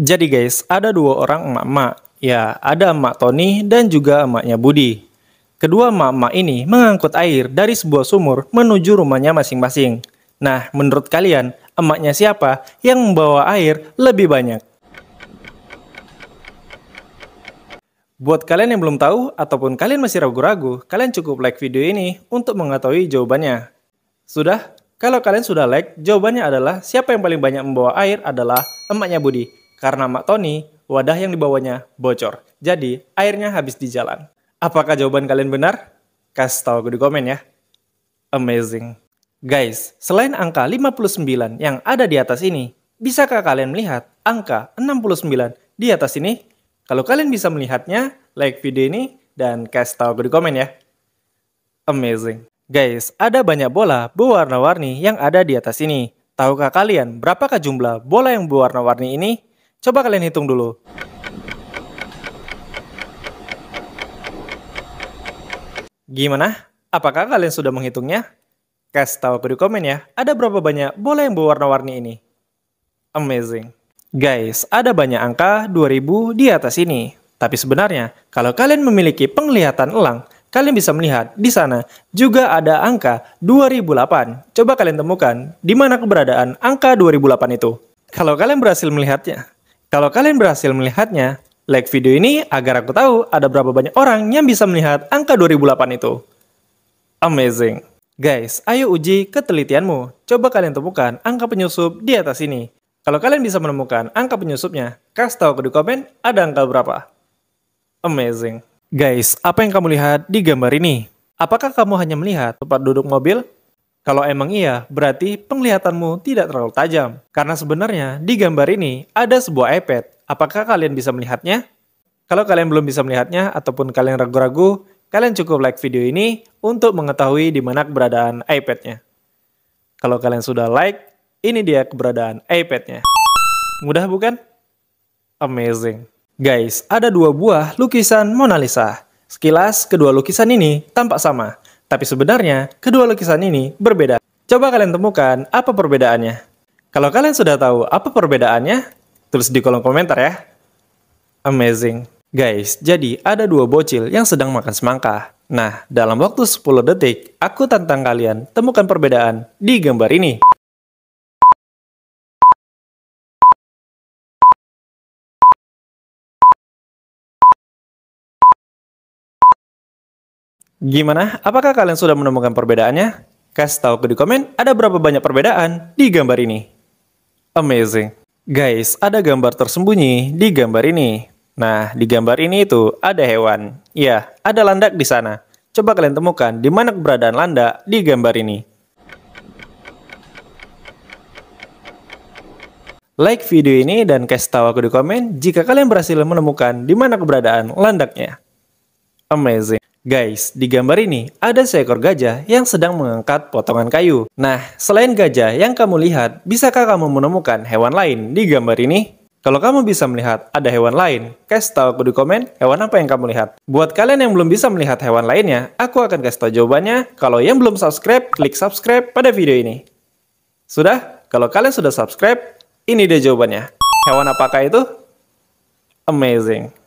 Jadi guys, ada dua orang emak-emak. Ya, ada emak Tony dan juga emaknya Budi. Kedua emak-emak ini mengangkut air dari sebuah sumur menuju rumahnya masing-masing. Nah, menurut kalian, emaknya siapa yang membawa air lebih banyak? Buat kalian yang belum tahu ataupun kalian masih ragu-ragu, kalian cukup like video ini untuk mengetahui jawabannya. Sudah? Kalau kalian sudah like, jawabannya adalah siapa yang paling banyak membawa air adalah emaknya Budi. Karena Mak Tony, wadah yang dibawanya bocor. Jadi, airnya habis di jalan. Apakah jawaban kalian benar? Kasih tau aku di komen ya. Amazing. Guys, selain angka 59 yang ada di atas ini, bisakah kalian melihat angka 69 di atas ini? Kalau kalian bisa melihatnya, like video ini dan kasih tau aku di komen ya. Amazing. Guys, ada banyak bola berwarna-warni yang ada di atas ini. Tahukah kalian berapakah jumlah bola yang berwarna-warni ini? Coba kalian hitung dulu. Gimana? Apakah kalian sudah menghitungnya? Kasih tahu aku di komen ya, ada berapa banyak bola yang berwarna-warni ini? Amazing. Guys, ada banyak angka 2000 di atas ini. Tapi sebenarnya, kalau kalian memiliki penglihatan elang, kalian bisa melihat di sana juga ada angka 2008. Coba kalian temukan di mana keberadaan angka 2008 itu. Kalau kalian berhasil melihatnya, kalau kalian berhasil melihatnya, like video ini agar aku tahu ada berapa banyak orang yang bisa melihat angka 2008 itu. Amazing. Guys, ayo uji ketelitianmu. Coba kalian temukan angka penyusup di atas ini. Kalau kalian bisa menemukan angka penyusupnya, kasih tahu ke di komen ada angka berapa. Amazing. Guys, apa yang kamu lihat di gambar ini? Apakah kamu hanya melihat tempat duduk mobil, kalau emang iya, berarti penglihatanmu tidak terlalu tajam. Karena sebenarnya di gambar ini ada sebuah iPad. Apakah kalian bisa melihatnya? Kalau kalian belum bisa melihatnya ataupun kalian ragu-ragu, kalian cukup like video ini untuk mengetahui di mana keberadaan iPad-nya. Kalau kalian sudah like, ini dia keberadaan iPad-nya. Mudah bukan? Amazing. Guys, ada dua buah lukisan Mona Lisa. Sekilas, kedua lukisan ini tampak sama, tapi sebenarnya, kedua lukisan ini berbeda. Coba kalian temukan apa perbedaannya. Kalau kalian sudah tahu apa perbedaannya, tulis di kolom komentar ya. Amazing. Guys, jadi ada dua bocil yang sedang makan semangka. Nah, dalam waktu 10 detik, aku tantang kalian temukan perbedaan di gambar ini. Gimana? Apakah kalian sudah menemukan perbedaannya? Kasih tahu ke di komen ada berapa banyak perbedaan di gambar ini. Amazing. Guys, ada gambar tersembunyi di gambar ini. Nah, di gambar ini itu ada hewan. Ya, ada landak di sana. Coba kalian temukan di mana keberadaan landak di gambar ini. Like video ini dan kasih tahu aku di komen jika kalian berhasil menemukan di mana keberadaan landaknya. Amazing. Guys, di gambar ini ada seekor gajah yang sedang mengangkat potongan kayu. Nah, selain gajah yang kamu lihat, bisakah kamu menemukan hewan lain di gambar ini? Kalau kamu bisa melihat ada hewan lain, kasih tahu aku di komen hewan apa yang kamu lihat. Buat kalian yang belum bisa melihat hewan lainnya, aku akan kasih tahu jawabannya. Kalau yang belum subscribe, klik subscribe pada video ini. Sudah? Kalau kalian sudah subscribe, ini dia jawabannya. Hewan apakah itu? Amazing.